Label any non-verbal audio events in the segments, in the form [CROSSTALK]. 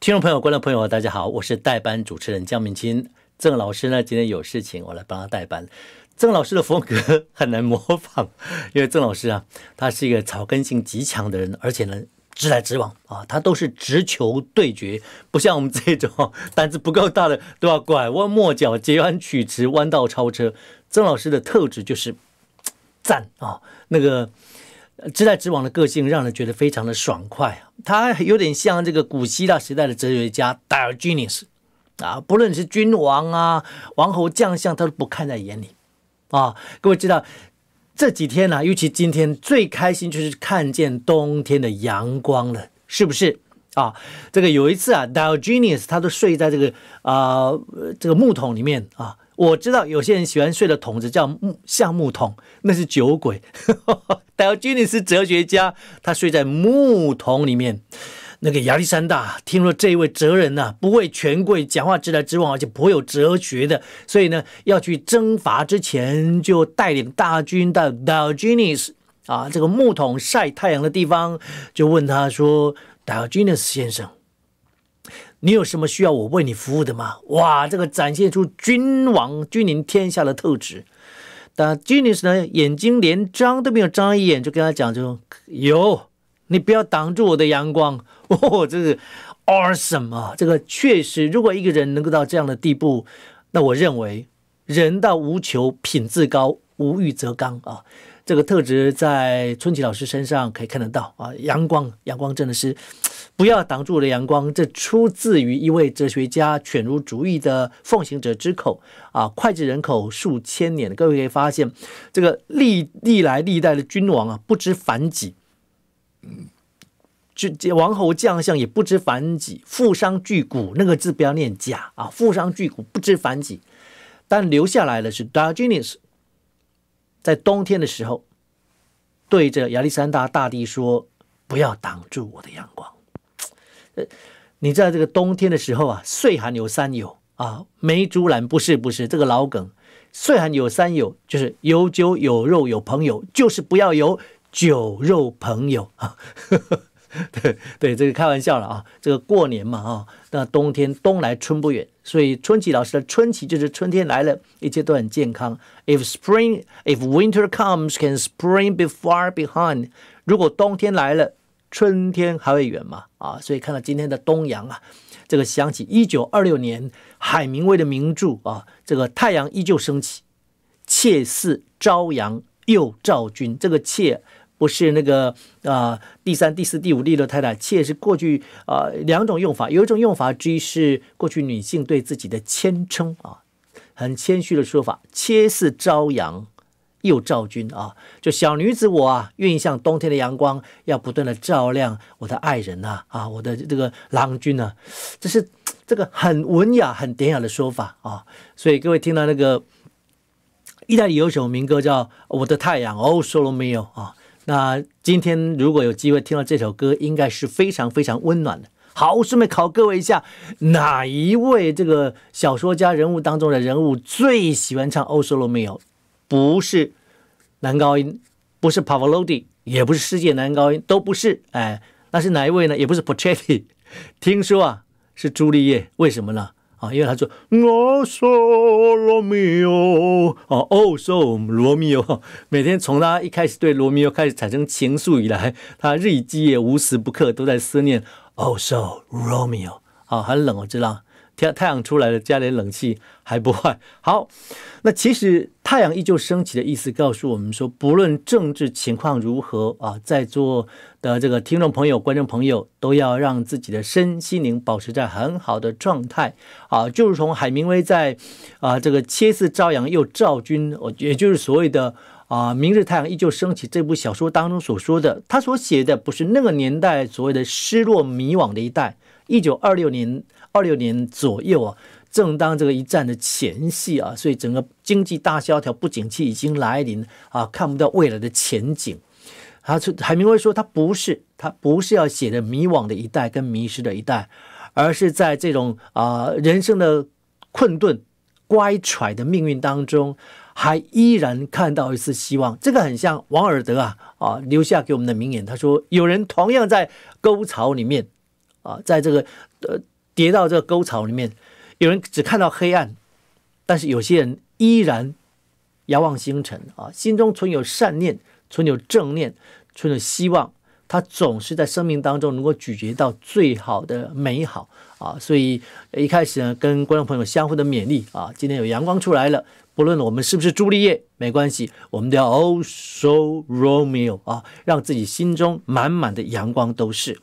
听众朋友、观众朋友，大家好，我是代班主持人江明清。郑老师呢，今天有事情，我来帮他代班。郑老师的风格很难模仿，因为郑老师啊，他是一个草根性极强的人，而且呢，直来直往啊，他都是直球对决，不像我们这种胆子不够大的，对吧？拐弯抹角、截弯曲直、弯道超车。郑老师的特质就是赞啊，那个。直来直往的个性，让人觉得非常的爽快啊！他有点像这个古希腊时代的哲学家 Diogenes 啊，不论是君王啊、王侯将相，他都不看在眼里啊。各位知道这几天呢，尤其今天最开心就是看见冬天的阳光了，是不是啊？这个有一次啊，Diogenes 他都睡在这个啊这个木桶里面啊。我知道有些人喜欢睡的桶子叫木橡木桶，那是酒鬼。Diogenes [LAUGHS] 哲学家，他睡在木桶里面。那个亚历山大听说这一位哲人呢，不会权贵，讲话直来直往，而且颇有哲学的，所以呢，要去征伐之前就带领大军到 Diogenes 啊这个木桶晒太阳的地方，就问他说：“Diogenes 先生。”你有什么需要我为你服务的吗？哇，这个展现出君王君临天下的特质。但 Genius 呢，眼睛连张都没有张一眼，就跟他讲，就有你不要挡住我的阳光哦。这个 awesome 啊，这个确实，如果一个人能够到这样的地步，那我认为人到无求品自高，无欲则刚啊。这个特质在春琪老师身上可以看得到啊，阳光阳光真的是。不要挡住我的阳光，这出自于一位哲学家犬儒主义的奉行者之口啊，脍炙人口数千年各位可以发现，这个历历来历代的君王啊，不知反己；这王侯将相也不知反己，富商巨贾那个字不要念假啊，富商巨贾不知反己。但留下来的是 Diogenes，在冬天的时候，对着亚历山大大帝说：“不要挡住我的阳光。”你在这个冬天的时候啊，岁寒有三友啊，梅竹兰不是不是这个老梗，岁寒有三友就是有酒有肉有朋友，就是不要有酒肉朋友啊。[LAUGHS] 对对，这个开玩笑了啊，这个过年嘛啊，那冬天冬来春不远，所以春季老师的春季就是春天来了，一切都很健康。If spring if winter comes can spring be far behind？如果冬天来了。春天还会远吗？啊，所以看到今天的东阳啊，这个想起一九二六年海明威的名著啊，这个太阳依旧升起，妾似朝阳又照君。这个妾不是那个啊第三、第四、第五第六太太，妾是过去啊两种用法，有一种用法之一是过去女性对自己的谦称啊，很谦虚的说法，妾似朝阳。又照君啊，就小女子我啊，愿意像冬天的阳光，要不断的照亮我的爱人呐，啊，我的这个郎君啊，这是这个很文雅、很典雅的说法啊。所以各位听到那个意大利有一首民歌叫《我的太阳》，Oh，solo mio 啊。那今天如果有机会听到这首歌，应该是非常非常温暖的。好，顺便考各位一下，哪一位这个小说家人物当中的人物最喜欢唱《Oh，solo mio》？不是男高音，不是 Pavarotti，也不是世界男高音，都不是。哎，那是哪一位呢？也不是 p u c e i t i 听说啊，是朱丽叶。为什么呢？啊，因为他说：“我说罗密欧哦，哦说 h So r o 每天从他一开始对罗密欧开始产生情愫以来，他日以继夜，无时不刻都在思念哦，说 So 欧，o 很冷，我知道。天太阳出来了，加点冷气还不坏。[LAUGHS] 好，那其实太阳依旧升起的意思告诉我们说，不论政治情况如何啊，在座的这个听众朋友、观众朋友都要让自己的身心灵保持在很好的状态啊。就是从海明威在啊这个“切似朝阳又照君”，我也就是所谓的啊“明日太阳依旧升起”这部小说当中所说的，他所写的不是那个年代所谓的失落迷惘的一代。一九二六年，二六年左右啊，正当这个一战的前夕啊，所以整个经济大萧条、不景气已经来临啊，看不到未来的前景。他海明威说，他不是他不是要写的迷惘的一代跟迷失的一代，而是在这种啊人生的困顿乖揣的命运当中，还依然看到一丝希望。这个很像王尔德啊啊留下给我们的名言，他说：“有人同样在沟槽里面。”啊，在这个呃，跌到这个沟槽里面，有人只看到黑暗，但是有些人依然遥望星辰啊，心中存有善念，存有正念，存有希望，他总是在生命当中能够咀嚼到最好的美好啊。所以一开始呢，跟观众朋友相互的勉励啊，今天有阳光出来了，不论我们是不是朱丽叶，没关系，我们都的 Oso Romeo 啊，让自己心中满满的阳光都是。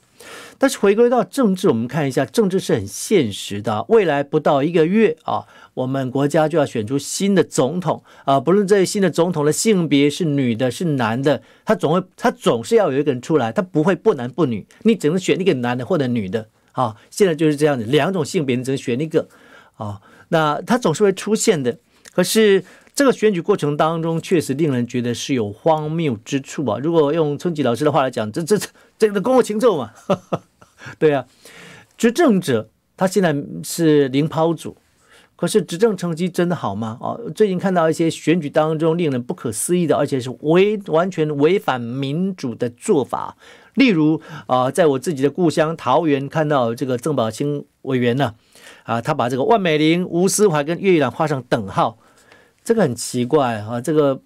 但是回归到政治，我们看一下，政治是很现实的。未来不到一个月啊，我们国家就要选出新的总统啊。不论这新的总统的性别是女的，是男的，他总会他总是要有一个人出来，他不会不男不女，你只能选一个男的或者女的啊。现在就是这样子，两种性别你只能选一个啊。那他总是会出现的，可是。这个选举过程当中，确实令人觉得是有荒谬之处啊！如果用春吉老师的话来讲，这这这，这个公务情奏嘛？[LAUGHS] 对啊，执政者他现在是零抛组，可是执政成绩真的好吗？哦，最近看到一些选举当中令人不可思议的，而且是违完全违反民主的做法，例如啊，在我自己的故乡桃园看到这个郑宝清委员呢，啊，他把这个万美玲、吴思华跟岳玉兰画上等号。这个很奇怪啊，这个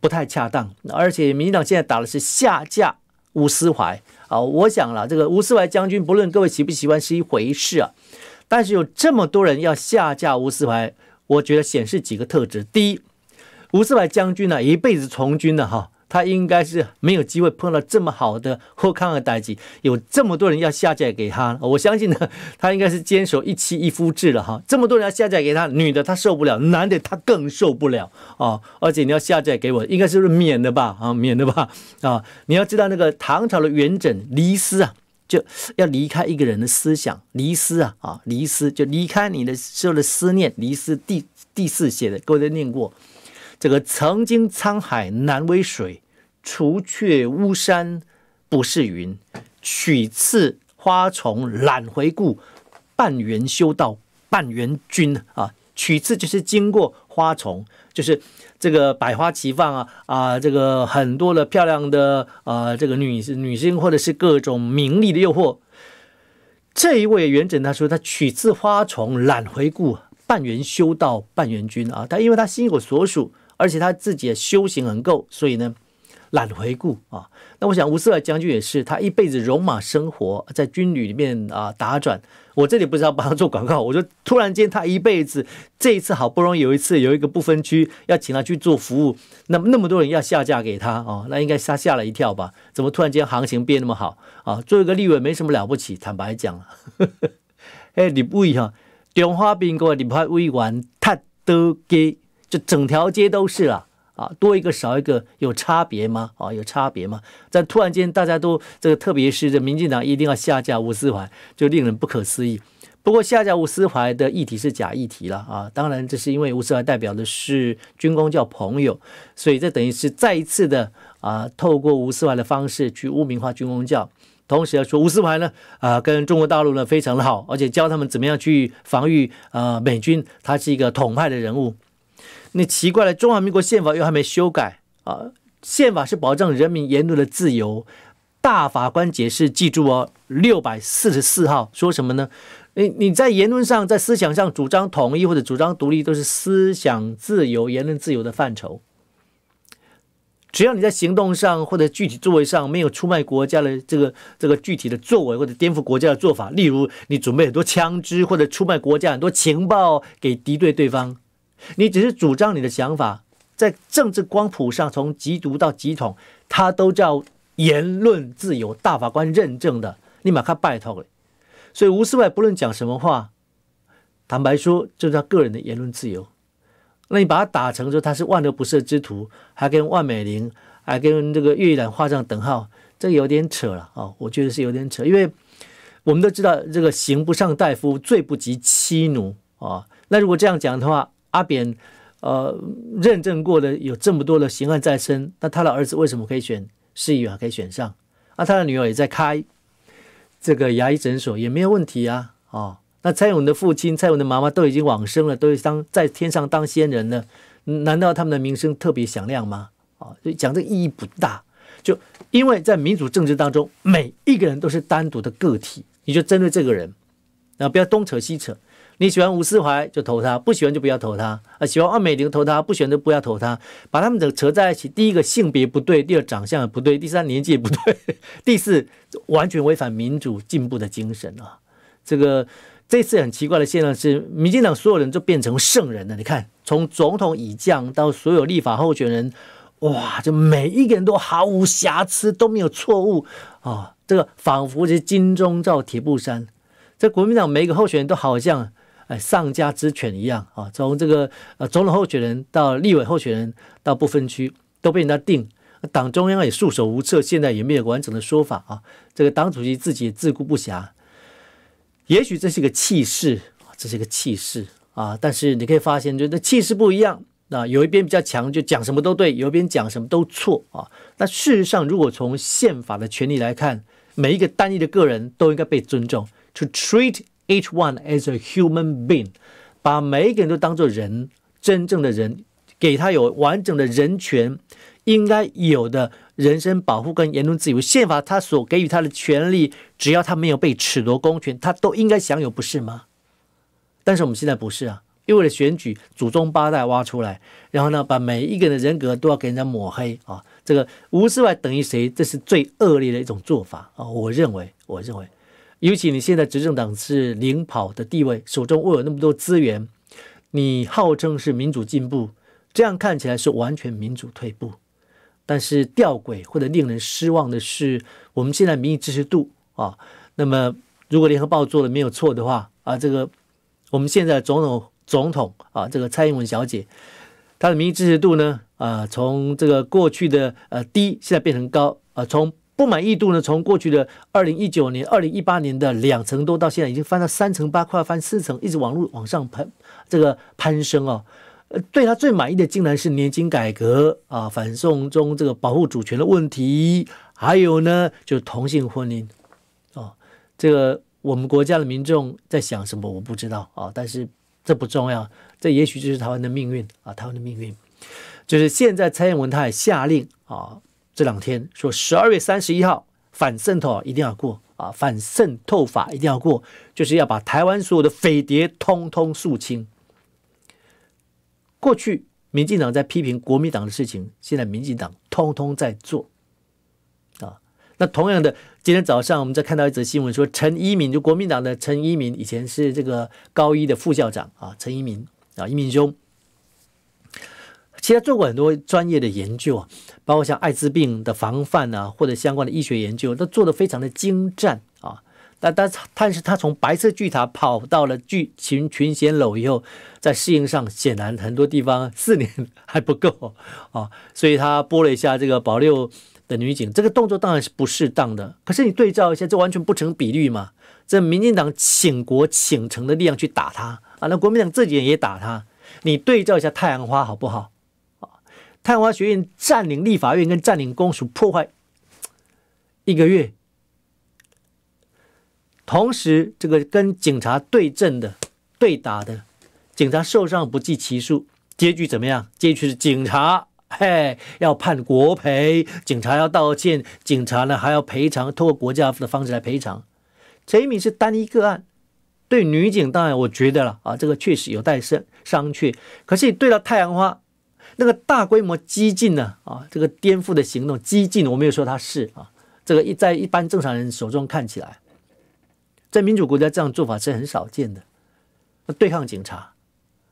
不太恰当，而且民进党现在打的是下架吴思怀啊，我想了，这个吴思怀将军不论各位喜不喜欢是一回事啊，但是有这么多人要下架吴思怀，我觉得显示几个特质：第一，吴思怀将军呢一辈子从军的哈。他应该是没有机会碰到这么好的霍康的代遇，有这么多人要下载给他，我相信呢，他应该是坚守一妻一夫制了哈。这么多人要下载给他，女的他受不了，男的他更受不了啊！而且你要下载给我，应该是不是免的吧？啊，免的吧？啊，你要知道那个唐朝的元稹离思啊，就要离开一个人的思想离思啊啊离思就离开你的受的思念离思第第四写的，各位都念过这个曾经沧海难为水。除却巫山不是云，取次花丛懒回顾，半缘修道半缘君啊！取次就是经过花丛，就是这个百花齐放啊啊！这个很多的漂亮的啊，这个女女性或者是各种名利的诱惑。这一位元稹他说他取次花丛懒回顾，半缘修道半缘君啊！他因为他心有所属，而且他自己的修行很够，所以呢。懒回顾啊，那我想吴思尔将军也是，他一辈子戎马生活在军旅里面啊打转。我这里不是要帮他做广告，我就突然间他一辈子这一次好不容易有一次有一个不分区要请他去做服务，那么那么多人要下嫁给他哦，那应该吓吓了一跳吧？怎么突然间行情变那么好啊？做一个立委没什么了不起，坦白讲，哎，[LAUGHS] 你不一样，中花宾国你怕未完太多街，就整条街都是了。啊，多一个少一个有差别吗？啊，有差别吗？但突然间大家都这个，特别是这民进党一定要下架吴思怀，就令人不可思议。不过下架吴思怀的议题是假议题了啊！当然这是因为吴思怀代表的是军工教朋友，所以这等于是再一次的啊，透过吴思怀的方式去污名化军工教，同时要说吴思怀呢啊跟中国大陆呢非常的好，而且教他们怎么样去防御呃美军，他是一个统派的人物。你奇怪了，中华民国宪法又还没修改啊！宪法是保障人民言论的自由。大法官解释，记住哦，六百四十四号说什么呢？你你在言论上、在思想上主张统一或者主张独立，都是思想自由、言论自由的范畴。只要你在行动上或者具体作为上没有出卖国家的这个这个具体的作为或者颠覆国家的做法，例如你准备很多枪支或者出卖国家很多情报给敌对对方。你只是主张你的想法，在政治光谱上，从极独到极统，他都叫言论自由。大法官认证的，你把他拜托了。所以吴世外不论讲什么话，坦白说，这是他个人的言论自由。那你把他打成说他是万恶不赦之徒，还跟万美玲，还跟这个岳玉兰画上等号，这有点扯了啊！我觉得是有点扯，因为我们都知道这个刑不上大夫，罪不及妻奴啊。那如果这样讲的话，阿扁，呃，认证过的有这么多的刑案在身，那他的儿子为什么可以选市议员，可以选上？啊，他的女儿也在开这个牙医诊所，也没有问题啊。哦，那蔡勇的父亲、蔡勇的妈妈都已经往生了，都当在天上当仙人了，难道他们的名声特别响亮吗？啊，就讲这个意义不大。就因为在民主政治当中，每一个人都是单独的个体，你就针对这个人，啊，不要东扯西扯。你喜欢吴思怀就投他，不喜欢就不要投他；啊，喜欢奥美玲投他，不喜欢就不要投他。把他们整个扯在一起，第一个性别不对，第二长相也不对，第三年纪也不对，[LAUGHS] 第四完全违反民主进步的精神啊！这个这次很奇怪的现象是，民进党所有人就变成圣人了。你看，从总统以降到所有立法候选人，哇，就每一个人都毫无瑕疵，都没有错误啊！这个仿佛是金钟罩铁布衫。这国民党每一个候选人都好像。哎，丧家之犬一样啊！从这个呃总统候选人到立委候选人，到不分区，都被人家定。党中央也束手无策，现在也没有完整的说法啊。这个党主席自己也自顾不暇。也许这是一个气势这是一个气势啊。但是你可以发现，就那气势不一样啊。有一边比较强，就讲什么都对；有一边讲什么都错啊。那事实上，如果从宪法的权利来看，每一个单一的个人都应该被尊重，to treat。Each one as a human being，把每一个人都当做人，真正的人，给他有完整的人权，应该有的人身保护跟言论自由。宪法他所给予他的权利，只要他没有被褫夺公权，他都应该享有，不是吗？但是我们现在不是啊，因为了选举，祖宗八代挖出来，然后呢，把每一个人的人格都要给人家抹黑啊，这个无私外等于谁？这是最恶劣的一种做法啊！我认为，我认为。尤其你现在执政党是领跑的地位，手中握有那么多资源，你号称是民主进步，这样看起来是完全民主退步。但是吊诡或者令人失望的是，我们现在民意支持度啊，那么如果联合报做的没有错的话啊，这个我们现在总统总统啊，这个蔡英文小姐，她的民意支持度呢啊，从这个过去的呃低，现在变成高，呃从。不满意度呢？从过去的二零一九年、二零一八年的两成多，到现在已经翻到三成八，快要翻四成，一直往路往上攀，这个攀升哦。对他最满意的，竟然是年金改革啊、反送中这个保护主权的问题，还有呢，就是同性婚姻啊。这个我们国家的民众在想什么，我不知道啊。但是这不重要，这也许就是台湾的命运啊。台湾的命运，就是现在蔡英文他也下令啊。这两天说十二月三十一号反渗透一定要过啊反渗透法一定要过，就是要把台湾所有的匪谍通通肃清。过去民进党在批评国民党的事情，现在民进党通通在做啊。那同样的，今天早上我们在看到一则新闻，说陈一民就国民党的陈一民，以前是这个高一的副校长啊，陈一民啊，一民兄。其实做过很多专业的研究啊，包括像艾滋病的防范啊，或者相关的医学研究，都做得非常的精湛啊。但但但是他从白色巨塔跑到了剧群群贤楼以后，在适应上显然很多地方四年还不够啊，[LAUGHS] 所以他拨了一下这个保六的女警，这个动作当然是不适当的。可是你对照一下，这完全不成比例嘛？这民进党请国请城的力量去打他啊，那国民党自己也打他，你对照一下太阳花好不好？太阳花学院占领立法院跟占领公署破坏一个月，同时这个跟警察对阵的对打的警察受伤不计其数，结局怎么样？结局是警察嘿要判国赔，警察要道歉，警察呢还要赔偿，通过国家的方式来赔偿。陈一敏是单一个案，对女警当然我觉得了啊，这个确实有待商商榷。可是对了，太阳花。这个大规模激进呢？啊，这个颠覆的行动激进，我没有说他是啊。这个一在一般正常人手中看起来，在民主国家这样做法是很少见的。那对抗警察，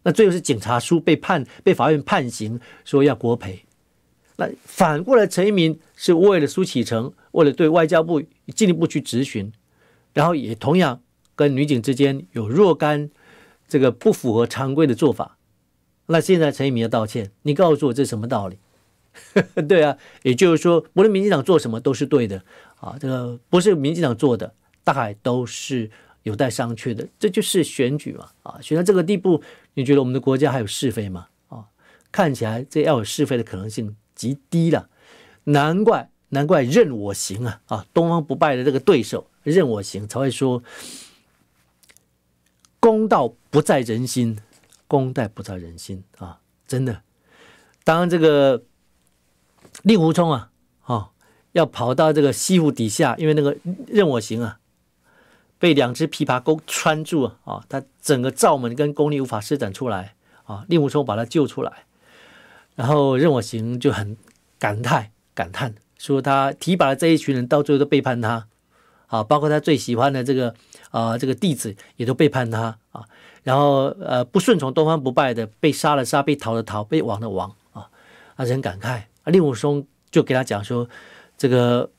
那最后是警察输，被判被法院判刑，说要国赔。那反过来，陈一民是为了苏启成，为了对外交部进一步去质询，然后也同样跟女警之间有若干这个不符合常规的做法。那现在陈一民要道歉，你告诉我这是什么道理？[LAUGHS] 对啊，也就是说，无论民进党做什么都是对的啊，这个不是民进党做的，大概都是有待商榷的。这就是选举嘛，啊，选到这个地步，你觉得我们的国家还有是非吗？啊，看起来这要有是非的可能性极低了，难怪难怪任我行啊啊，东方不败的这个对手任我行才会说，公道不在人心。功败不造人心啊！真的，当这个令狐冲啊，哦，要跑到这个西湖底下，因为那个任我行啊，被两只琵琶钩穿住啊，他整个罩门跟功力无法施展出来啊。令狐冲把他救出来，然后任我行就很感叹感叹，说他提拔的这一群人到最后都背叛他啊，包括他最喜欢的这个啊这个弟子也都背叛他啊。然后，呃，不顺从东方不败的，被杀了杀，被逃的逃，被亡的亡啊，还是很感慨。令武松就给他讲说，这个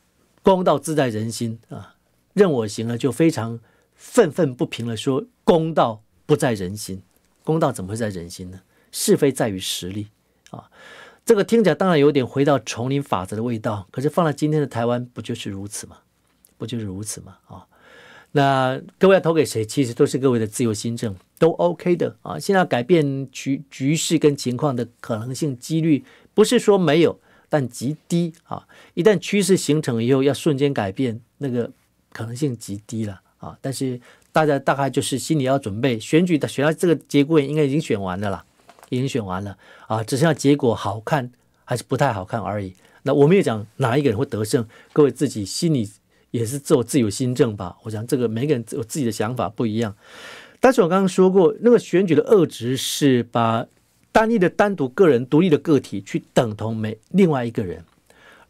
公道自在人心啊，任我行了就非常愤愤不平了，说公道不在人心，公道怎么会在人心呢？是非在于实力啊，这个听起来当然有点回到丛林法则的味道，可是放在今天的台湾，不就是如此吗？不就是如此吗？啊？那各位要投给谁，其实都是各位的自由新政，都 OK 的啊。现在改变局局势跟情况的可能性几率，不是说没有，但极低啊。一旦趋势形成以后，要瞬间改变那个可能性极低了啊。但是大家大概就是心里要准备，选举的选到这个节骨眼应该已经选完了，已经选完了啊，只剩下结果好看还是不太好看而已。那我没有讲哪一个人会得胜，各位自己心里。也是做自由新政吧，我想这个每个人有自己的想法不一样。但是我刚刚说过，那个选举的恶值是把单一的单独个人、独立的个体去等同每另外一个人，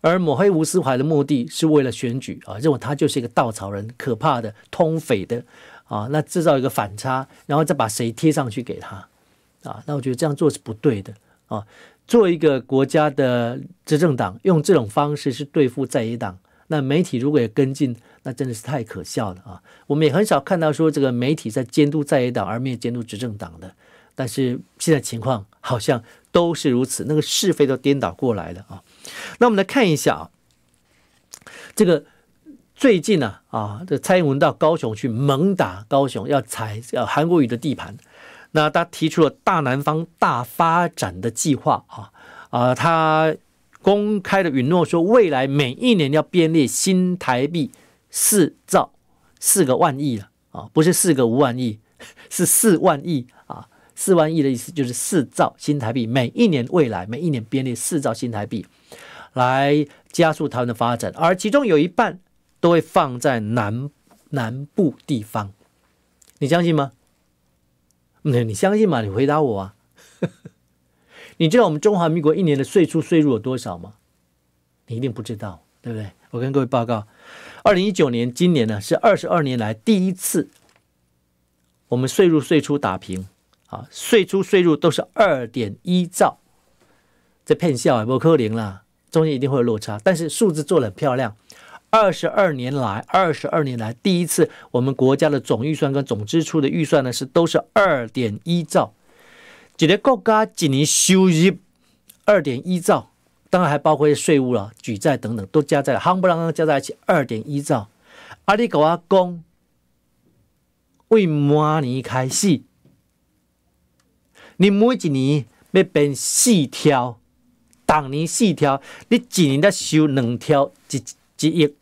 而抹黑吴思怀的目的是为了选举啊，认为他就是一个稻草人，可怕的通匪的啊，那制造一个反差，然后再把谁贴上去给他啊，那我觉得这样做是不对的啊。作为一个国家的执政党，用这种方式去对付在野党。那媒体如果也跟进，那真的是太可笑了啊！我们也很少看到说这个媒体在监督在野党而没有监督执政党的，但是现在情况好像都是如此，那个是非都颠倒过来了啊！那我们来看一下啊，这个最近呢啊，这蔡英文到高雄去猛打高雄，要踩呃韩国瑜的地盘，那他提出了大南方大发展的计划啊啊他。公开的允诺说，未来每一年要编列新台币四兆四个万亿了啊，不是四个五万亿，[LAUGHS] 是四万亿啊。四万亿的意思就是四兆新台币，每一年未来每一年编列四兆新台币来加速台湾的发展，而其中有一半都会放在南南部地方。你相信吗？你相信吗？你回答我啊！你知道我们中华民国一年的税出税入有多少吗？你一定不知道，对不对？我跟各位报告，二零一九年今年呢是二十二年来第一次，我们税入税出打平啊，税出税入都是二点一兆，在骗笑啊，不扣零了，中间一定会有落差，但是数字做的漂亮。二十二年来，二十二年来第一次，我们国家的总预算跟总支出的预算呢是都是二点一兆。一个国家今年收入二点一兆，当然还包括税务啦、举债等等，都加在夯不啷啷加在一起二点一兆。阿里跟我讲，为明年开始，你每一年要变四条，当年四条，你一年才收两条，一一亿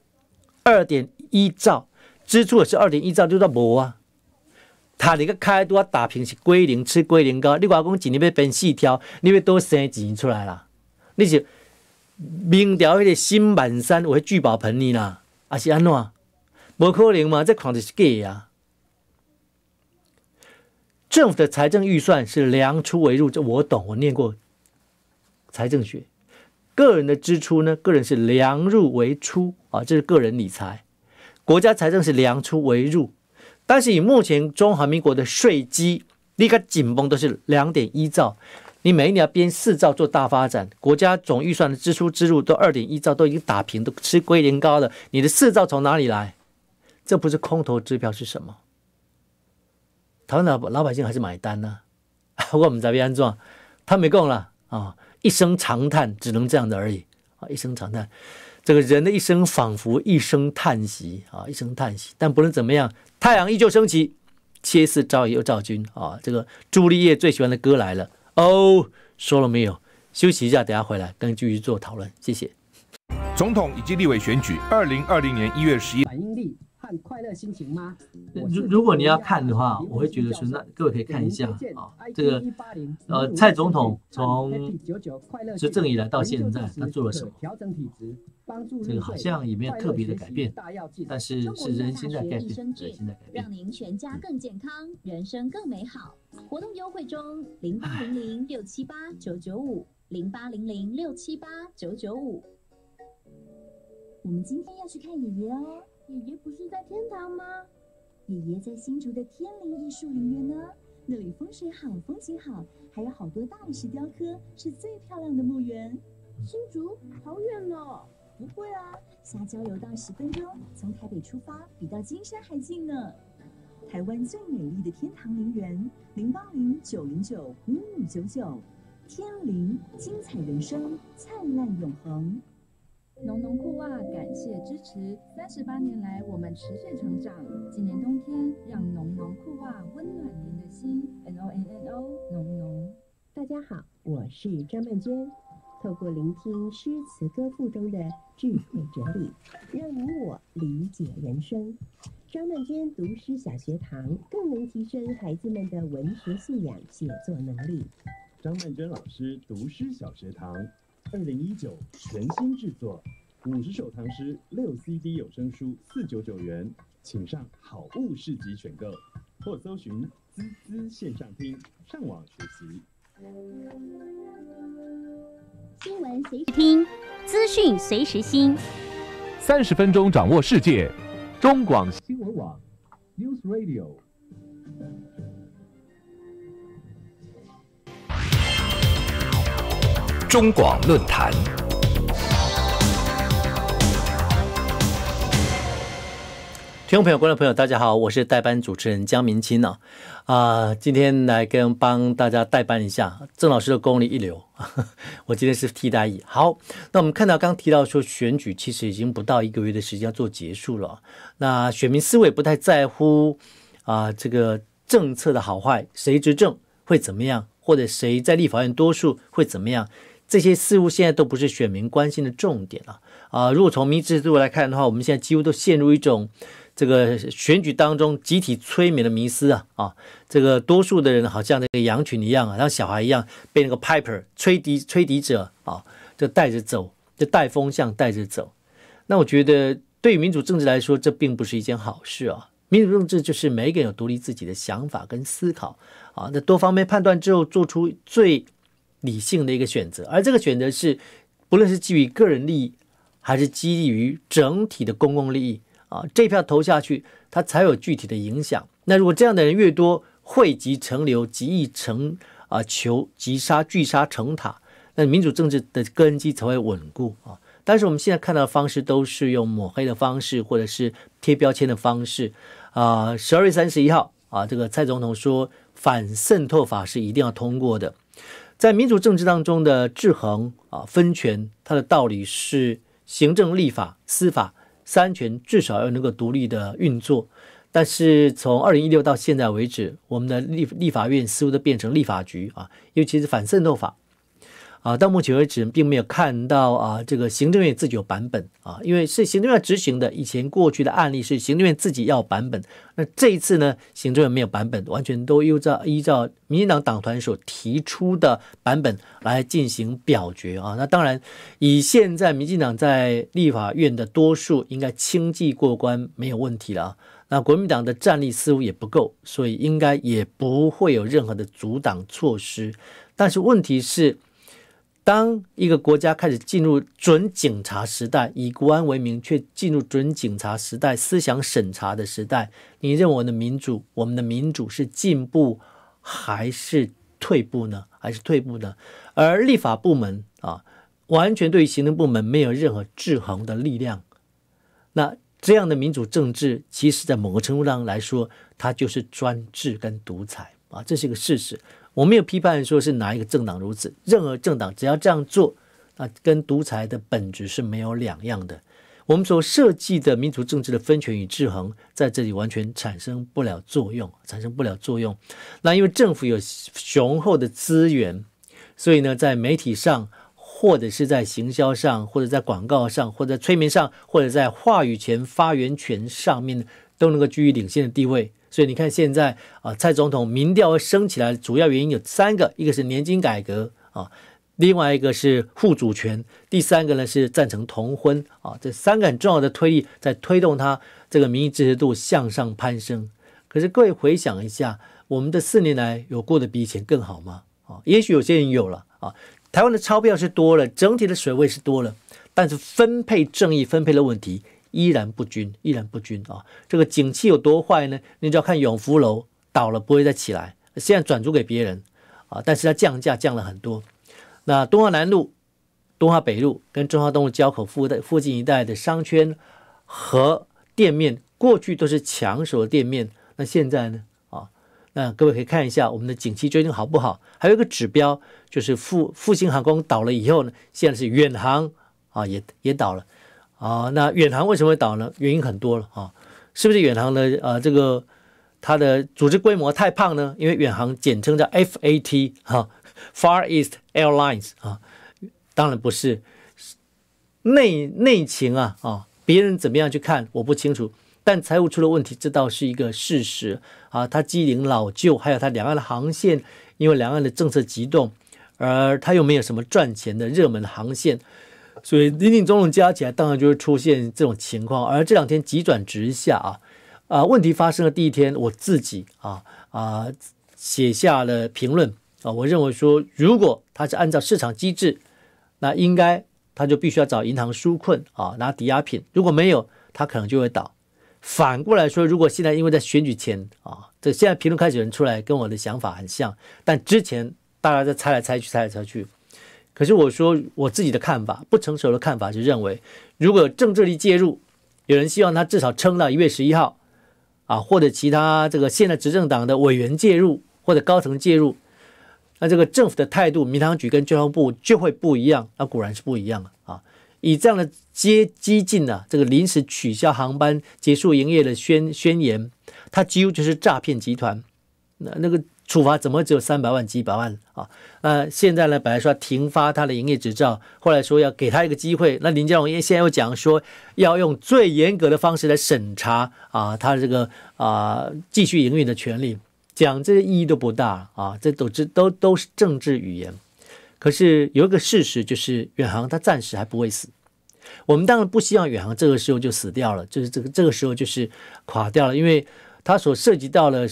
二点一兆，支出也是二点一兆，就到无啊。他那个开多打平是龟苓，吃龟苓膏。你外讲一年要变四条，你要多生钱出来啦？你是明朝迄个新满山为聚宝盆呢？还是安怎？无可能嘛，这肯定是假呀。政府的财政预算是量出为入，这我懂，我念过财政学。个人的支出呢，个人是量入为出啊，这是个人理财。国家财政是量出为入。但是以目前中华民国的税基，你看紧绷都是两点一兆，你每一年要编四兆做大发展，国家总预算的支出支入都二点一兆，都已经打平，都吃龟苓膏了，你的四兆从哪里来？这不是空头支票是什么？台湾老老百姓还是买单呢？[LAUGHS] 不我们这边安怎？他没供了啊！一声长叹，只能这样的而已啊！一声长叹。这个人的一生仿佛一声叹息啊，一声叹息。但不论怎么样，太阳依旧升起。切似朝衣又照君啊，这个朱丽叶最喜欢的歌来了哦。说了没有？休息一下，等下回来，跟继续做讨论。谢谢。总统以及立委选举，二零二零年一月十一。反应力。快乐心情吗？如如果你要看的话，我会觉得说，那各位可以看一下啊，这个呃，蔡总统从执政以来到现在，他做了什么？调整体质。这个好像也没有特别的改变，但是是人心在改变。让您全家更健康，人生更美好。活动优惠中：零八零零六七八九九五，零八零零六七八九九五。我们今天要去看爷爷哦。爷爷不是在天堂吗？爷爷在新竹的天灵艺术陵园呢，那里风水好，风景好，还有好多大理石雕刻，是最漂亮的墓园。新竹好远哦！不会啊，下郊游到十分钟，从台北出发比到金山还近呢。台湾最美丽的天堂陵园，零八零九零九五五九九，天灵精彩人生，灿烂永恒。浓浓裤袜，感谢支持。三十八年来，我们持续成长。今年冬天，让浓浓裤袜温暖您的心。N O N N O 浓浓。大家好，我是张曼娟。透过聆听诗词歌赋中的智慧哲理，让你我理解人生。张曼娟读诗小学堂，更能提升孩子们的文学素养、写作能力。张曼娟老师读诗小学堂。二零一九全新制作，五十首唐诗六 CD 有声书四九九元，请上好物市集选购，或搜寻滋滋线上听，上网学习。新闻随时听，资讯随时新，三十分钟掌握世界。中广新闻网。News Radio。中广论坛，听众朋友、观众朋友，大家好，我是代班主持人江明清。啊。啊，今天来跟帮大家代班一下，郑老师的功力一流，[LAUGHS] 我今天是替代役。好，那我们看到刚提到说，选举其实已经不到一个月的时间要做结束了。那选民思维不太在乎啊，这个政策的好坏，谁执政会怎么样，或者谁在立法院多数会怎么样？这些事物现在都不是选民关心的重点了啊！如果从民主制度来看的话，我们现在几乎都陷入一种这个选举当中集体催眠的迷思啊啊！这个多数的人好像那个羊群一样啊，像小孩一样被那个 piper 吹笛吹笛者啊，就带着走，就带风向带着走。那我觉得对于民主政治来说，这并不是一件好事啊！民主政治就是每一个人有独立自己的想法跟思考啊，那多方面判断之后做出最。理性的一个选择，而这个选择是，不论是基于个人利益，还是基于整体的公共利益啊，这票投下去，它才有具体的影响。那如果这样的人越多，汇集成流，集蚁成啊球，急杀聚沙成塔，那民主政治的根基才会稳固啊。但是我们现在看到的方式都是用抹黑的方式，或者是贴标签的方式啊。十二月三十一号啊，这个蔡总统说反渗透法是一定要通过的。在民主政治当中的制衡啊，分权，它的道理是行政、立法、司法三权至少要能够独立的运作。但是从二零一六到现在为止，我们的立立法院似乎都变成立法局啊，尤其是反渗透法。啊，到目前为止并没有看到啊，这个行政院自己有版本啊，因为是行政院执行的。以前过去的案例是行政院自己要版本，那这一次呢，行政院没有版本，完全都依照依照民进党党团所提出的版本来进行表决啊。那当然，以现在民进党在立法院的多数，应该轻易过关没有问题了。啊。那国民党的战力似乎也不够，所以应该也不会有任何的阻挡措施。但是问题是。当一个国家开始进入准警察时代，以国安为名却进入准警察时代、思想审查的时代，你认为我们的民主，我们的民主是进步还是退步呢？还是退步呢？而立法部门啊，完全对行政部门没有任何制衡的力量。那这样的民主政治，其实在某个程度上来说，它就是专制跟独裁啊，这是一个事实。我没有批判说是哪一个政党如此，任何政党只要这样做，那跟独裁的本质是没有两样的。我们所设计的民主政治的分权与制衡，在这里完全产生不了作用，产生不了作用。那因为政府有雄厚的资源，所以呢，在媒体上，或者是在行销上，或者在广告上，或者在催眠上，或者在话语权、发言权上面，都能够居于领先的地位。所以你看，现在啊，蔡总统民调升起来，主要原因有三个：一个是年金改革啊，另外一个是护主权，第三个呢是赞成同婚啊，这三个很重要的推力在推动他这个民意支持度向上攀升。可是各位回想一下，我们的四年来有过得比以前更好吗？啊，也许有些人有了啊，台湾的钞票是多了，整体的水位是多了，但是分配正义分配的问题。依然不均，依然不均啊！这个景气有多坏呢？你只要看永福楼倒了，不会再起来，现在转租给别人啊！但是它降价降了很多。那东华南路、东华北路跟中华东路交口附带附近一带的商圈和店面，过去都是抢手的店面，那现在呢？啊，那各位可以看一下我们的景气究竟好不好？还有一个指标就是复复兴航空倒了以后呢，现在是远航啊，也也倒了。啊，那远航为什么会倒呢？原因很多了啊，是不是远航的呃这个它的组织规模太胖呢？因为远航简称叫 FAT 哈，Far East Airlines 啊，当然不是内内情啊啊，别人怎么样去看我不清楚，但财务出了问题这倒是一个事实啊，它机龄老旧，还有它两岸的航线，因为两岸的政策急动，而它又没有什么赚钱的热门航线。所以零零总总加起来，当然就会出现这种情况。而这两天急转直下啊啊！问题发生的第一天，我自己啊啊写下了评论啊，我认为说，如果他是按照市场机制，那应该他就必须要找银行纾困啊，拿抵押品。如果没有，他可能就会倒。反过来说，如果现在因为在选举前啊，这现在评论开始有人出来跟我的想法很像，但之前大家在猜来猜去，猜来猜去。可是我说我自己的看法，不成熟的看法是认为，如果政治力介入，有人希望他至少撑到一月十一号，啊，或者其他这个现在执政党的委员介入或者高层介入，那这个政府的态度，民航局跟交通部就会不一样。那果然是不一样啊！以这样的接激进呢，这个临时取消航班、结束营业的宣宣言，他几乎就是诈骗集团。那那个。处罚怎么只有三百万几百万啊？那现在呢？本来说停发他的营业执照，后来说要给他一个机会。那林建荣现在又讲说要用最严格的方式来审查啊，他这个啊继续营运的权利。讲这些意义都不大啊，这都这都都是政治语言。可是有一个事实就是远航他暂时还不会死。我们当然不希望远航这个时候就死掉了，就是这个这个时候就是垮掉了，因为他所涉及到了。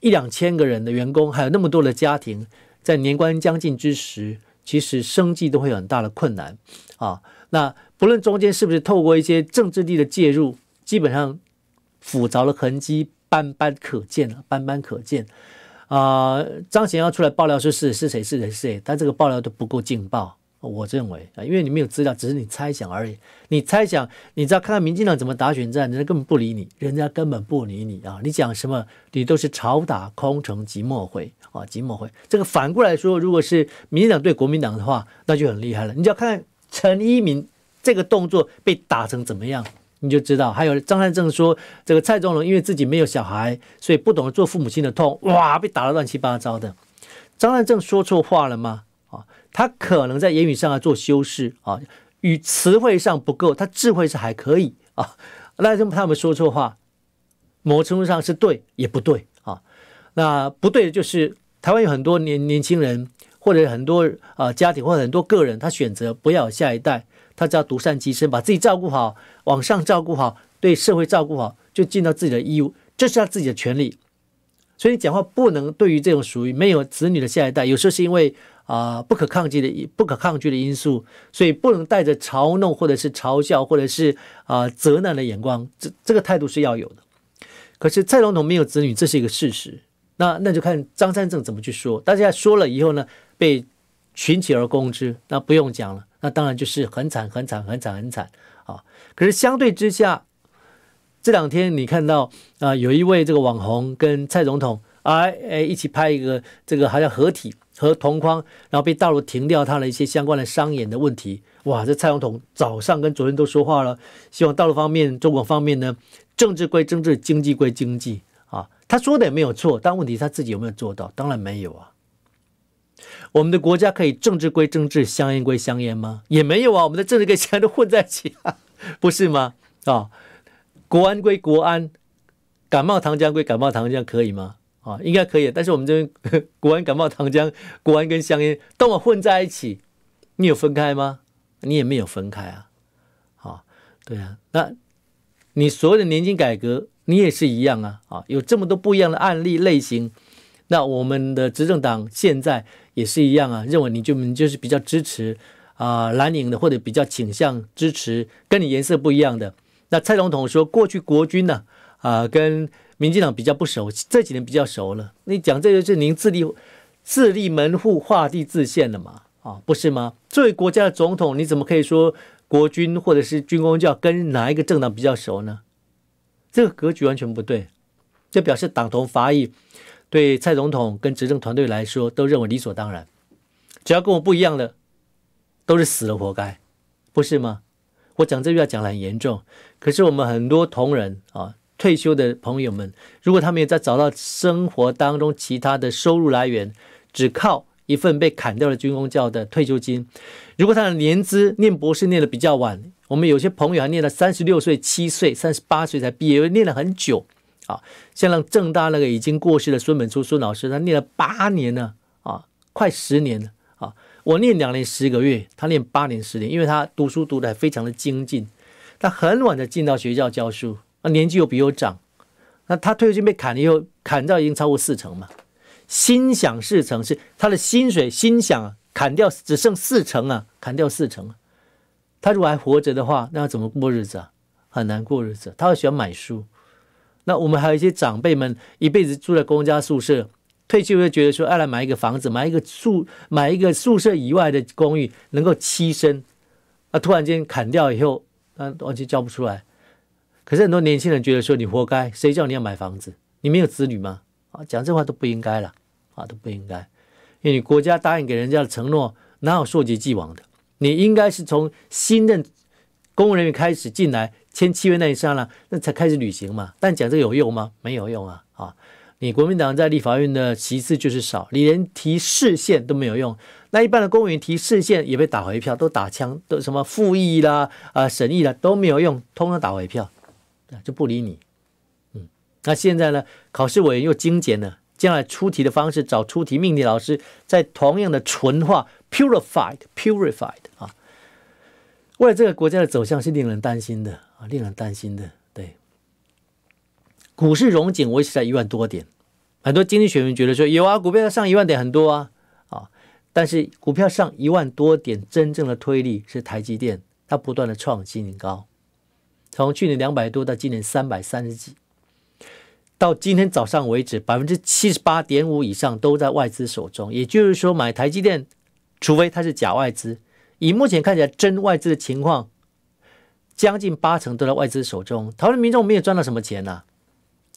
一两千个人的员工，还有那么多的家庭，在年关将近之时，其实生计都会有很大的困难啊。那不论中间是不是透过一些政治力的介入，基本上复杂的痕迹斑斑可见啊，斑斑可见啊。张贤要出来爆料说是是谁是谁是谁，但这个爆料都不够劲爆。我认为啊，因为你没有资料，只是你猜想而已。你猜想，你知道看看民进党怎么打选战，人家根本不理你，人家根本不理你啊！你讲什么，你都是朝打空城即墨回啊，即墨回。这个反过来说，如果是民进党对国民党的话，那就很厉害了。你只要看看陈一鸣这个动作被打成怎么样，你就知道。还有张善正说，这个蔡宗龙因为自己没有小孩，所以不懂得做父母亲的痛，哇，被打得乱七八糟的。张善正说错话了吗？他可能在言语上要做修饰啊，与词汇上不够，他智慧是还可以啊。那他们说错话，某种程度上是对，也不对啊。那不对的就是，台湾有很多年年轻人，或者很多呃家庭，或者很多个人，他选择不要下一代，他只要独善其身，把自己照顾好，往上照顾好，对社会照顾好，就尽到自己的义务，这是他自己的权利。所以你讲话不能对于这种属于没有子女的下一代，有时候是因为啊不可抗拒的不可抗拒的因素，所以不能带着嘲弄或者是嘲笑或者是啊责难的眼光，这这个态度是要有的。可是蔡总统没有子女，这是一个事实。那那就看张三正怎么去说。大家说了以后呢，被群起而攻之，那不用讲了，那当然就是很惨很惨很惨很惨啊。可是相对之下。这两天你看到啊，有一位这个网红跟蔡总统哎哎一起拍一个这个好像合体和同框，然后被大陆停掉他的一些相关的商演的问题。哇，这蔡总统早上跟昨天都说话了，希望大陆方面、中国方面呢，政治归政治，经济归经济啊。他说的也没有错，但问题他自己有没有做到？当然没有啊。我们的国家可以政治归政治，香烟归香烟吗？也没有啊。我们的政治跟香烟都混在一起啊，不是吗？啊。国安归国安，感冒糖浆归感冒糖浆，可以吗？啊，应该可以。但是我们这边 [LAUGHS] 国安感冒糖浆、国安跟香烟都混在一起，你有分开吗？你也没有分开啊。好，对啊。那你所有的年金改革，你也是一样啊。啊，有这么多不一样的案例类型，那我们的执政党现在也是一样啊，认为你就你就是比较支持啊蓝营的，或者比较倾向支持跟你颜色不一样的。那蔡总统说，过去国军呢，啊，跟民进党比较不熟，这几年比较熟了。你讲这就是您自立自立门户、划地自限了嘛？啊，不是吗？作为国家的总统，你怎么可以说国军或者是军工教跟哪一个政党比较熟呢？这个格局完全不对，这表示党同伐异，对蔡总统跟执政团队来说都认为理所当然。只要跟我不一样的，都是死了活该，不是吗？我讲这句话讲的很严重。可是我们很多同仁啊，退休的朋友们，如果他没有再找到生活当中其他的收入来源，只靠一份被砍掉的军工教的退休金，如果他的年资念博士念的比较晚，我们有些朋友还念了三十六岁、七岁、三十八岁才毕业，念了很久啊。像让正大那个已经过世的孙本初孙老师，他念了八年呢，啊，快十年了啊。我念两年十个月，他念八年十年，因为他读书读的还非常的精进。他很晚的进到学校教书，那年纪又比我长，那他退休被砍了以后，砍到已经超过四成嘛。心想事成是他的薪水心想砍掉只剩四成啊，砍掉四成他如果还活着的话，那要怎么过日子啊？很难过日子。他喜欢买书。那我们还有一些长辈们，一辈子住在公家宿舍，退休就觉得说，爱来买一个房子，买一个宿，买一个宿舍以外的公寓能够栖身。啊，突然间砍掉以后。那完全交不出来，可是很多年轻人觉得说你活该，谁叫你要买房子？你没有子女吗？啊，讲这话都不应该了，啊，都不应该，因为你国家答应给人家的承诺，哪有溯及既往的？你应该是从新任公务人员开始进来签契约那一刹那，那才开始履行嘛。但讲这个有用吗？没有用啊，啊。你国民党在立法院的席次就是少，你连提视线都没有用。那一般的公务员提视线也被打回票，都打枪，都什么复议啦、啊审议啦都没有用，通通打回票，啊就不理你。嗯，那现在呢，考试委员又精简了，将来出题的方式，找出题命题老师在同样的纯化 （purified，purified） 啊，为了这个国家的走向是令人担心的啊，令人担心的。股市融景维持在一万多点，很多经济学员觉得说有啊，股票要上一万点很多啊啊，但是股票上一万多点真正的推力是台积电，它不断的创新高，从去年两百多到今年三百三十几，到今天早上为止百分之七十八点五以上都在外资手中，也就是说买台积电，除非它是假外资，以目前看起来真外资的情况，将近八成都在外资手中，台湾民众没有赚到什么钱呐。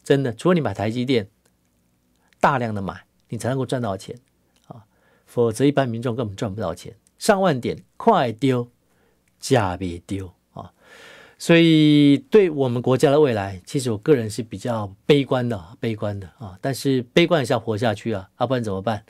真的，除非你买台积电，大量的买，你才能够赚到钱啊，否则一般民众根本赚不到钱。上万点快丢，价别丢啊！所以对我们国家的未来，其实我个人是比较悲观的，悲观的啊。但是悲观也要活下去啊，要不然怎么办？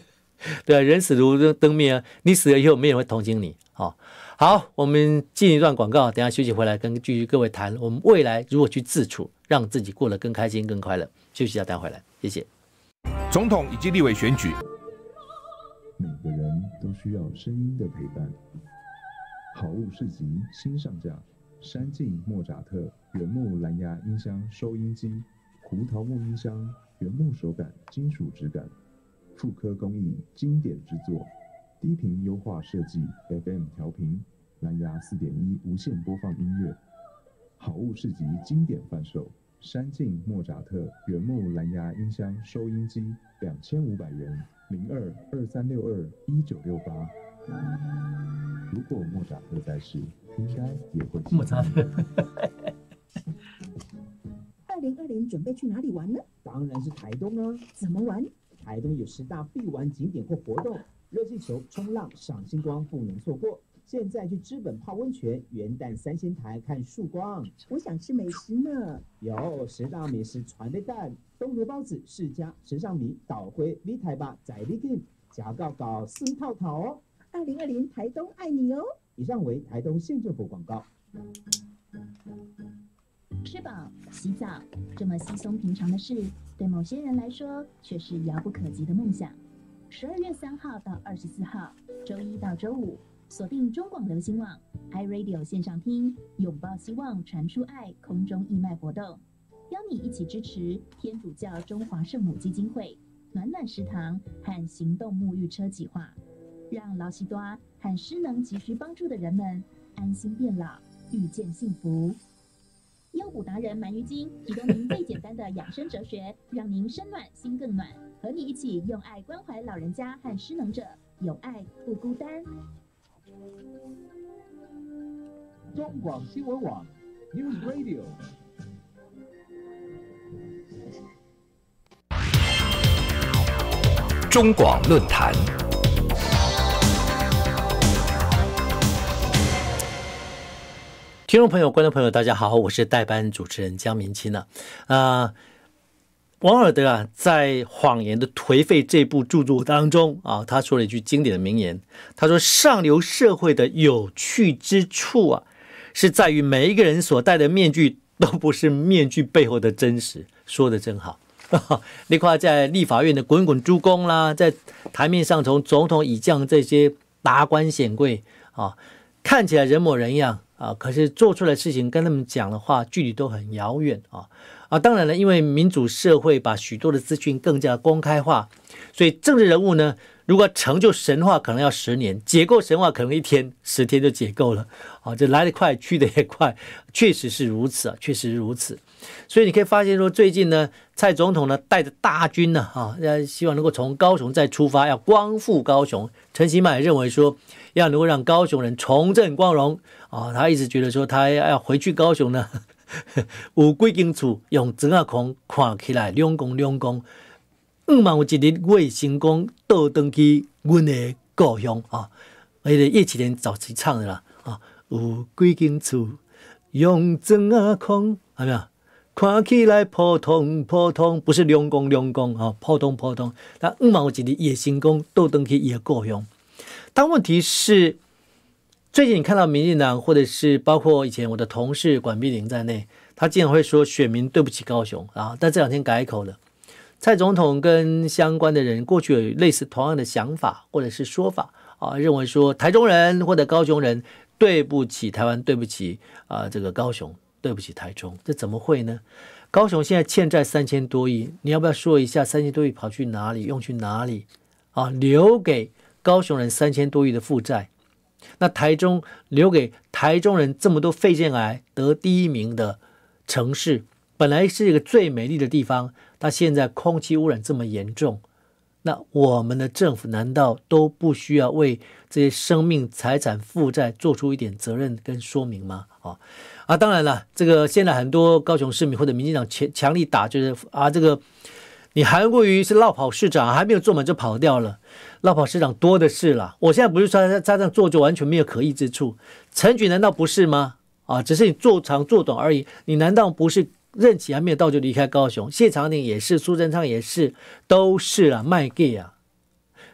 [LAUGHS] 对啊，人死如灯灭啊，你死了以后，没人会同情你啊。好，我们进一段广告，等下休息回来跟继续各位谈我们未来如何去自处。让自己过得更开心、更快乐，休息要带回来，谢谢。总统以及立委选举，每个人都需要声音的陪伴。好物市集新上架，山境莫扎特原木蓝牙音箱收音机，胡桃木音箱，原木手感，金属质感，复刻工艺，经典之作，低频优化设计，FM 调频，蓝牙4.1无线播放音乐。好物市集经典贩售。山境莫扎特原木蓝牙音箱收音机两千五百元零二二三六二一九六八。如果莫扎特在世，应该也会。莫扎特。二零二零准备去哪里玩呢？当然是台东啊！怎么玩？台东有十大必玩景点或活动，热气球、冲浪、赏星光不能错过。现在去资本泡温泉，元旦三仙台看曙光。我想吃美食呢。有十大美食传的蛋、东河包子世家、时尚米、岛灰 V 台吧仔 V 店、夹告搞四套套哦。二零二零台东爱你哦。以上为台东县政府广告。吃饱洗澡这么稀松平常的事，对某些人来说却是遥不可及的梦想。十二月三号到二十四号，周一到周五。锁定中广流行网 iRadio 线上听，拥抱希望，传出爱，空中义卖活动，邀你一起支持天主教中华圣母基金会暖暖食堂和行动沐浴车计划，让劳西多和失能急需帮助的人们安心变老，遇见幸福。优谷达人鳗鱼精，提供您最简单的养生哲学，让您身暖心更暖。和你一起用爱关怀老人家和失能者，有爱不孤单。中广新闻网 News Radio 中广论坛，听众朋友、观众朋友，大家好，我是代班主持人江明清呢。啊。王尔德啊，在《谎言的颓废》这部著作当中啊，他说了一句经典的名言：“他说，上流社会的有趣之处啊，是在于每一个人所戴的面具都不是面具背后的真实。”说的真好。那 [LAUGHS] 块在立法院的滚滚诸公啦，在台面上从总统以降这些达官显贵啊，看起来人模人样啊，可是做出来事情跟他们讲的话，距离都很遥远啊。啊，当然了，因为民主社会把许多的资讯更加公开化，所以政治人物呢，如果成就神话，可能要十年；解构神话，可能一天、十天就解构了。啊，这来得快，去得也快，确实是如此啊，确实如此。所以你可以发现说，最近呢，蔡总统呢带着大军呢，啊，希望能够从高雄再出发，要光复高雄。陈其迈认为说，要能够让高雄人重振光荣啊，他一直觉得说，他要回去高雄呢。[LAUGHS] 有几间厝用砖啊空看起来两公两公，吾嘛有一日我会成功倒转去阮的故乡啊！那个叶启田早期唱的啦，啊，有几间厝用砖啊空，看没有？看起来普通普通，不是两公两公啊，普通普通。但吾嘛有一日会成功倒转去伊的故乡，但问题是。最近你看到民进党，或者是包括以前我的同事管碧玲在内，他经常会说选民对不起高雄啊，但这两天改口了。蔡总统跟相关的人过去有类似同样的想法或者是说法啊，认为说台中人或者高雄人对不起台湾，对不起啊这个高雄对不起台中，这怎么会呢？高雄现在欠债三千多亿，你要不要说一下三千多亿跑去哪里，用去哪里？啊，留给高雄人三千多亿的负债。那台中留给台中人这么多肺腺癌得第一名的城市，本来是一个最美丽的地方，它现在空气污染这么严重，那我们的政府难道都不需要为这些生命财产负债做出一点责任跟说明吗？啊啊，当然了，这个现在很多高雄市民或者民进党强强力打，就是啊这个。你韩国瑜是落跑市长，还没有坐满就跑掉了，落跑市长多的是了。我现在不是说他在样做就完全没有可疑之处，陈菊难道不是吗？啊，只是你做长做短而已。你难道不是任期还没有到就离开高雄？谢长廷也是，苏贞昌也是，都是啦，卖 gay 啊，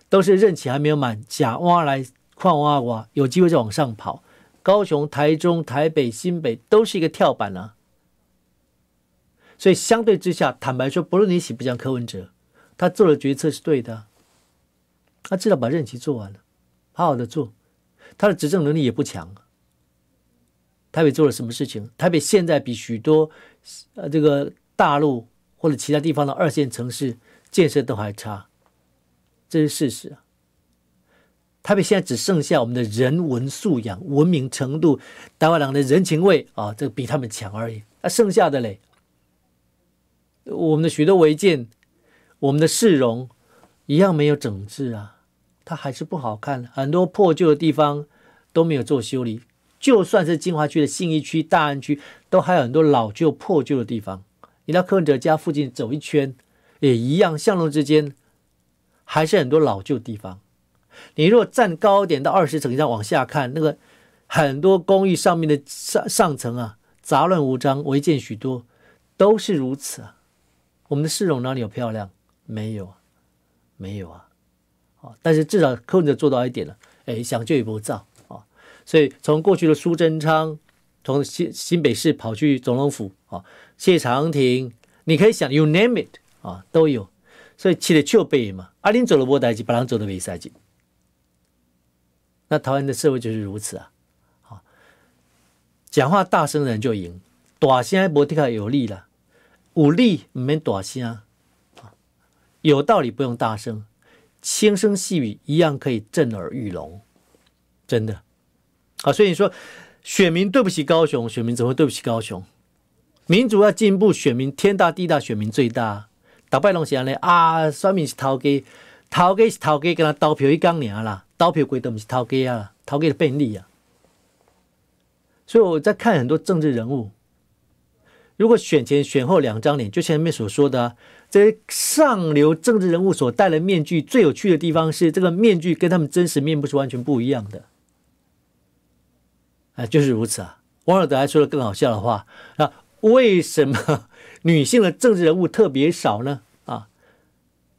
都是任期还没有满，假挖来矿挖挖，有机会再往上跑。高雄、台中、台北、新北都是一个跳板啊。所以相对之下，坦白说，不论你喜不喜欢柯文哲，他做的决策是对的，他至少把任期做完了，好好的做。他的执政能力也不强。台北做了什么事情？台北现在比许多呃这个大陆或者其他地方的二线城市建设都还差，这是事实。啊。台北现在只剩下我们的人文素养、文明程度、台湾人的人情味啊，这个比他们强而已。那剩下的嘞？我们的许多违建，我们的市容一样没有整治啊，它还是不好看。很多破旧的地方都没有做修理，就算是金华区的信义区、大安区，都还有很多老旧破旧的地方。你到柯文哲家附近走一圈，也一样，巷弄之间还是很多老旧地方。你若站高点到二十层以上往下看，那个很多公寓上面的上上层啊，杂乱无章，违建许多，都是如此啊。我们的市容哪里有漂亮？没有啊，没有啊，啊！但是至少柯文哲做到一点了，哎，想就也不造啊，所以从过去的苏贞昌，从新新北市跑去总统府啊，谢长廷，你可以想，you name it 啊，都有，所以起了就背嘛，阿林走了波代劲，不郎走了没代劲，那台湾的社会就是如此啊，好，讲话大声的人就赢，现在不迪卡有利了。理毋没大声，有道理不用大声，轻声细语一样可以震耳欲聋，真的。好，所以你说选民对不起高雄，选民怎会对不起高雄？民主要进步，选民天大地大，选民最大。逐摆拢是安尼啊，选民是头家，头家是头家，跟他投票一讲尔啦，投票规都毋是头家啊，头家是便利啊。所以我在看很多政治人物。如果选前选后两张脸，就前面所说的这些上流政治人物所戴的面具，最有趣的地方是这个面具跟他们真实面部是完全不一样的。哎，就是如此啊！王尔德还说了更好笑的话：那为什么女性的政治人物特别少呢？啊，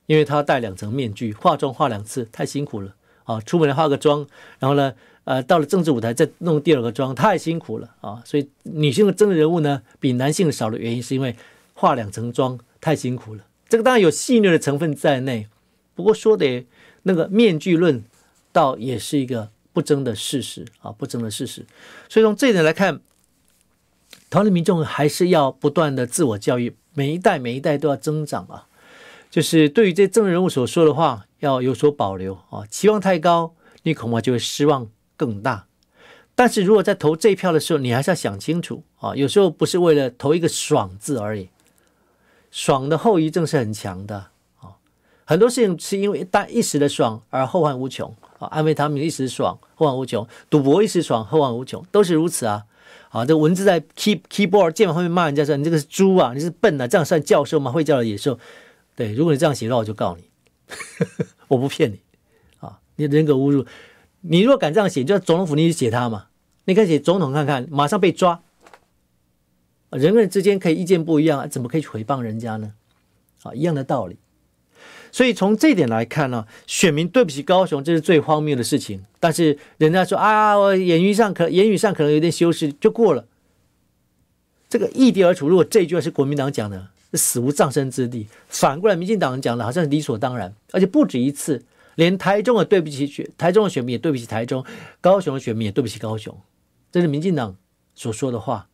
因为他戴两层面具，化妆化两次，太辛苦了啊！出门来化个妆，然后呢？呃，到了政治舞台再弄第二个妆，太辛苦了啊！所以女性的政治人物呢，比男性少的原因，是因为化两层妆太辛苦了。这个当然有戏谑的成分在内，不过说的那个面具论，倒也是一个不争的事实啊，不争的事实。所以从这一点来看，桃李民众还是要不断的自我教育，每一代每一代都要增长啊。就是对于这政治人物所说的话，要有所保留啊。期望太高，你恐怕就会失望。更大，但是如果在投这一票的时候，你还是要想清楚啊。有时候不是为了投一个爽字而已，爽的后遗症是很强的啊。很多事情是因为一但一时的爽而后患无穷啊。安慰他们一时爽后患无穷，赌博一时爽后患无穷，都是如此啊。啊，这个文字在 key keyboard 键盘后面骂人家说你这个是猪啊，你是笨啊，这样算教授吗？会叫的野兽？对，如果你这样写的话，我就告你，[LAUGHS] 我不骗你啊，你人格侮辱。你若敢这样写，就叫总统府，你去写他嘛。你可以写总统，看看马上被抓。人跟人之间可以意见不一样，怎么可以诽谤人家呢？啊，一样的道理。所以从这点来看呢，选民对不起高雄，这是最荒谬的事情。但是人家说啊，我言语上可言语上可能有点修饰就过了。这个易敌而处，如果这句话是国民党讲的，死无葬身之地。反过来，民进党人讲的好像理所当然，而且不止一次。连台中也对不起选，台中的选民也对不起台中；高雄的选民也对不起高雄。这是民进党所说的话，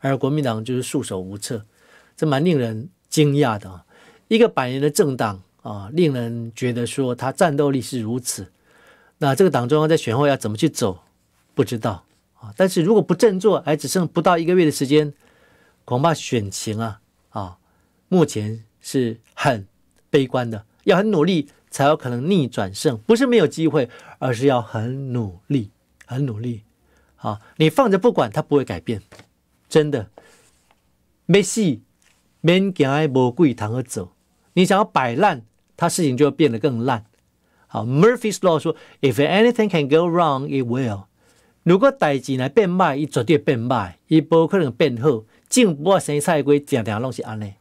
而国民党就是束手无策，这蛮令人惊讶的一个百年的政党啊，令人觉得说他战斗力是如此。那这个党中央在选后要怎么去走，不知道啊。但是如果不振作，还只剩不到一个月的时间，恐怕选情啊啊，目前是很悲观的，要很努力。才有可能逆转胜，不是没有机会，而是要很努力，很努力。好，你放着不管，它不会改变，真的没戏。免惊爱魔鬼潭而走，你想要摆烂，它事情就会变得更烂。好，Murphy's Law 说，If anything can go wrong, it will。如果代志来变坏，伊绝对变坏，伊不可能变好。正我生菜龟定定拢是安尼。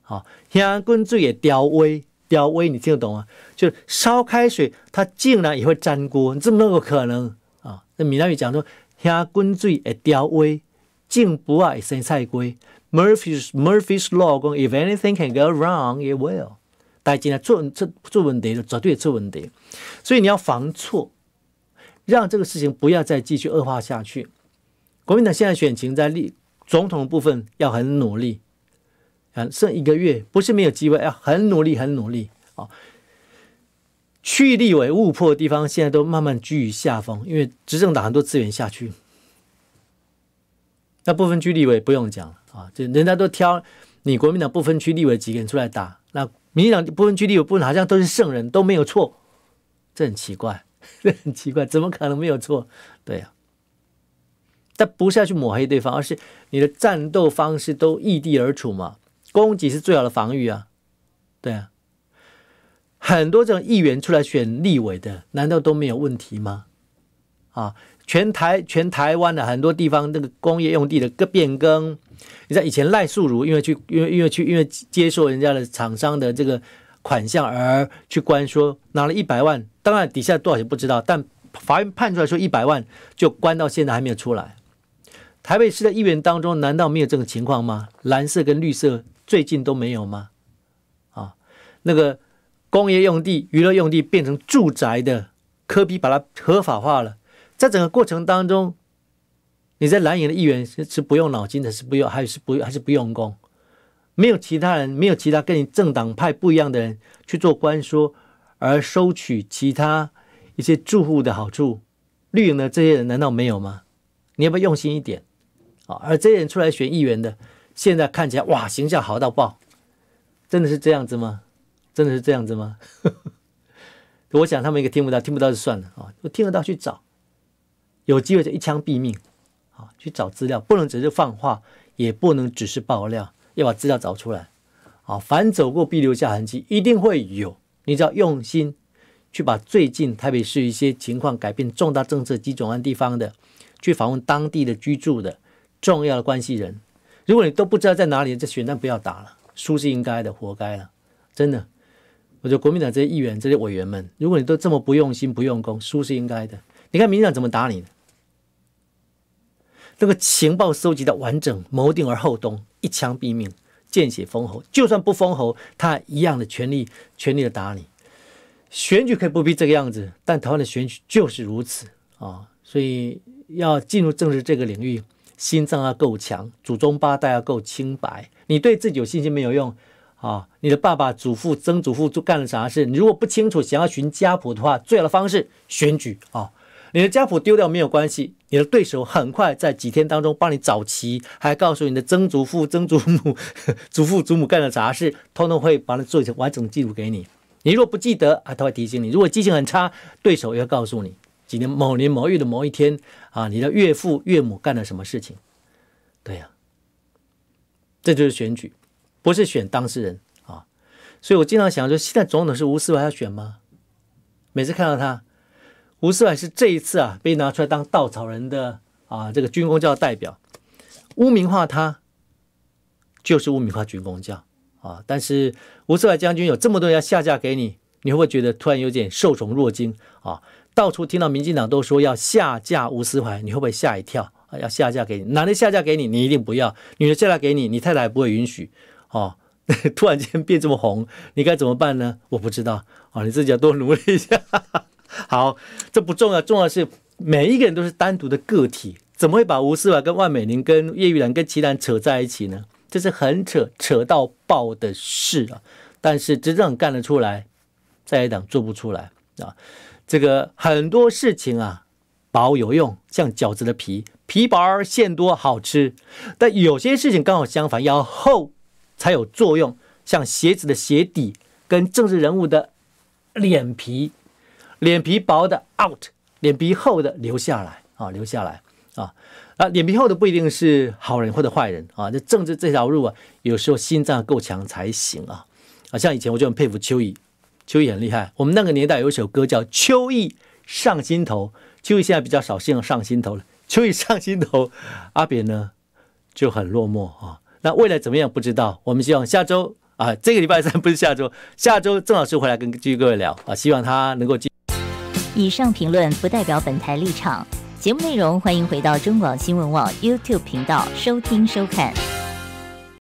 好，香菌水嘅调味。掉威，你听得懂吗？就烧开水，它竟然也会粘锅，你这么多个可能啊！那闽南语讲说，虾滚水会掉威，进不啊生菜龟。Murphy s Murphy's Law 讲，If anything can go wrong, it will。但进来做做做问题就绝对做问题，所以你要防错，让这个事情不要再继续恶化下去。国民党现在选情在立总统部分要很努力。剩一个月，不是没有机会要很努力，很努力啊！去立委误破的地方，现在都慢慢居于下风，因为执政党很多资源下去，那部分区立委不用讲啊，就人家都挑你国民党不分区立委几个人出来打，那民进党不分区立委好像都是圣人，都没有错，这很奇怪，[LAUGHS] 这很奇怪，怎么可能没有错？对呀，但不是要去抹黑对方，而是你的战斗方式都异地而处嘛。供给是最好的防御啊，对啊，很多这种议员出来选立委的，难道都没有问题吗？啊，全台全台湾的很多地方那个工业用地的个变更，你在以前赖素如因为去因为因为去因为接受人家的厂商的这个款项而去关说拿了一百万，当然底下多少钱不知道，但法院判出来说一百万就关到现在还没有出来。台北市的议员当中，难道没有这种情况吗？蓝色跟绿色。最近都没有吗？啊，那个工业用地、娱乐用地变成住宅的，科比把它合法化了。在整个过程当中，你在蓝营的议员是不用脑筋的，是不用还是不还是不用功？没有其他人，没有其他跟你政党派不一样的人去做官说，而收取其他一些住户的好处。绿营的这些人难道没有吗？你要不要用心一点？啊，而这些人出来选议员的。现在看起来，哇，形象好到爆！真的是这样子吗？真的是这样子吗？[LAUGHS] 我想他们应该听不到，听不到就算了啊。我听得到去找，有机会就一枪毙命啊！去找资料，不能只是放话，也不能只是爆料，要把资料找出来啊！凡走过必留下痕迹，一定会有。你只要用心去把最近台北市一些情况改变重大政策及转换地方的，去访问当地的居住的重要的关系人。如果你都不知道在哪里这选，战不要打了，输是应该的，活该了。真的，我觉得国民党这些议员、这些委员们，如果你都这么不用心、不用功，输是应该的。你看民进党怎么打你？那个情报收集的完整，谋定而后动，一枪毙命，见血封喉。就算不封喉，他一样的全力、全力的打你。选举可以不必这个样子，但台湾的选举就是如此啊。所以要进入政治这个领域。心脏要够强，祖宗八代要够清白。你对自己有信心没有用啊？你的爸爸、祖父、曾祖父都干了啥事？你如果不清楚，想要寻家谱的话，最好的方式选举啊！你的家谱丢掉没有关系，你的对手很快在几天当中帮你找齐，还告诉你的曾祖父、曾祖母、[LAUGHS] 祖父、祖母干了啥事，通通会把它做成完整的记录给你。你若不记得，啊，他会提醒你；如果记性很差，对手也会告诉你。某年某月的某一天啊，你的岳父岳母干了什么事情？对呀，这就是选举，不是选当事人啊。所以我经常想说，现在总统是吴思伟要选吗？每次看到他，吴思伟是这一次啊，被拿出来当稻草人的啊，这个军工教代表，污名化他就是污名化军工教啊。但是吴思伟将军有这么多人要下嫁给你，你会不会觉得突然有点受宠若惊啊？到处听到民进党都说要下架吴思怀，你会不会吓一跳？啊，要下架给你男的下架给你，你一定不要；女的下嫁给你，你太太也不会允许。哦，[LAUGHS] 突然间变这么红，你该怎么办呢？我不知道。哦，你自己要多努力一下。[LAUGHS] 好，这不重要，重要的是每一个人都是单独的个体，怎么会把吴思怀跟万美玲、跟叶玉兰、跟齐楠扯在一起呢？这是很扯扯到爆的事啊！但是执政干得出来，在野党做不出来啊。这个很多事情啊，薄有用，像饺子的皮，皮薄馅多，好吃。但有些事情刚好相反，要厚才有作用，像鞋子的鞋底，跟政治人物的脸皮。脸皮薄的 out，脸皮厚的留下来啊，留下来啊啊！脸皮厚的不一定是好人或者坏人啊，这政治这条路啊，有时候心脏够强才行啊。啊，像以前我就很佩服邱毅。秋意很厉害，我们那个年代有一首歌叫《秋意上心头》，秋意现在比较少，现上心头了。秋意上心头，阿扁呢就很落寞啊。那未来怎么样不知道，我们希望下周啊，这个礼拜三不是下周，下周郑老师回来跟继续各位聊啊，希望他能够继。以上评论不代表本台立场，节目内容欢迎回到中广新闻网 YouTube 频道收听收看。